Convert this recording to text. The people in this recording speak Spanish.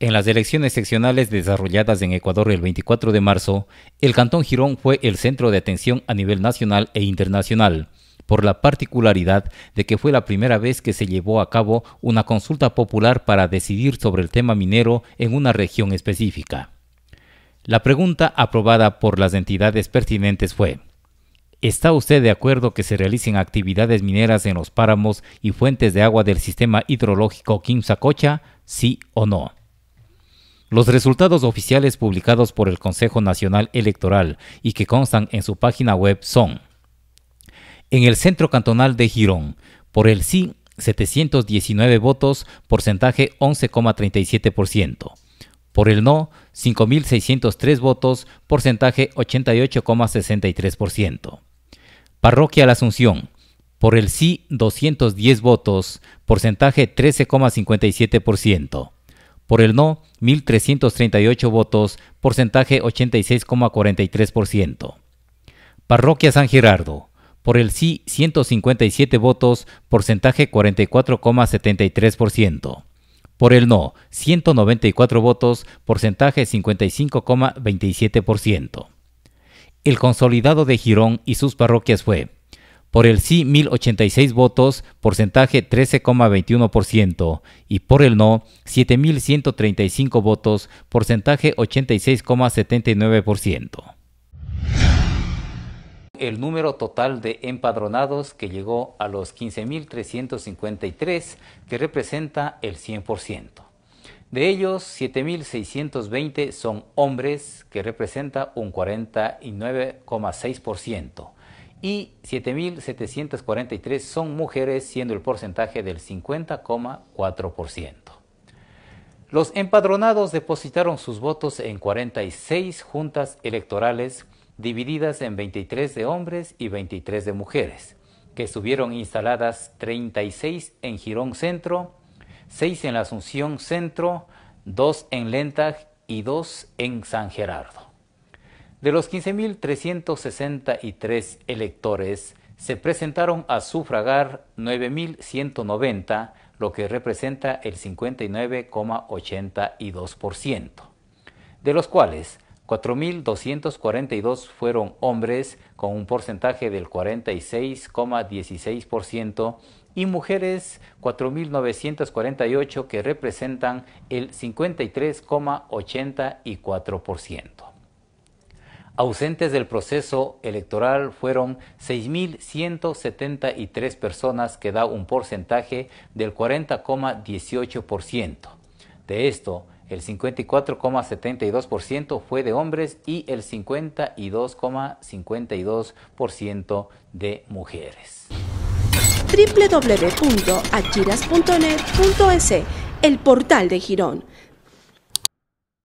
En las elecciones seccionales desarrolladas en Ecuador el 24 de marzo, el Cantón Girón fue el centro de atención a nivel nacional e internacional, por la particularidad de que fue la primera vez que se llevó a cabo una consulta popular para decidir sobre el tema minero en una región específica. La pregunta aprobada por las entidades pertinentes fue, ¿Está usted de acuerdo que se realicen actividades mineras en los páramos y fuentes de agua del sistema hidrológico Quimsacocha? Sí o no. Los resultados oficiales publicados por el Consejo Nacional Electoral y que constan en su página web son en el centro cantonal de Girón, por el sí 719 votos, porcentaje 11,37%, por el no 5.603 votos, porcentaje 88,63%. Parroquia La Asunción, por el sí 210 votos, porcentaje 13,57%. Por el no, 1.338 votos, porcentaje 86,43%. Parroquia San Gerardo. Por el sí, 157 votos, porcentaje 44,73%. Por el no, 194 votos, porcentaje 55,27%. El consolidado de Girón y sus parroquias fue por el sí 1086 votos, porcentaje 13,21%, y por el no 7135 votos, porcentaje 86,79%. El número total de empadronados que llegó a los 15.353, que representa el 100%. De ellos, 7.620 son hombres, que representa un 49,6% y 7.743 son mujeres, siendo el porcentaje del 50,4%. Los empadronados depositaron sus votos en 46 juntas electorales divididas en 23 de hombres y 23 de mujeres, que estuvieron instaladas 36 en Girón Centro, 6 en la Asunción Centro, 2 en Lentag y 2 en San Gerardo. De los 15.363 electores, se presentaron a sufragar 9.190, lo que representa el 59,82%, de los cuales 4.242 fueron hombres con un porcentaje del 46,16% y mujeres 4.948 que representan el 53,84%. Ausentes del proceso electoral fueron 6.173 personas, que da un porcentaje del 40,18%. De esto, el 54,72% fue de hombres y el 52,52% de mujeres. www.achiras.net.es, el portal de Girón.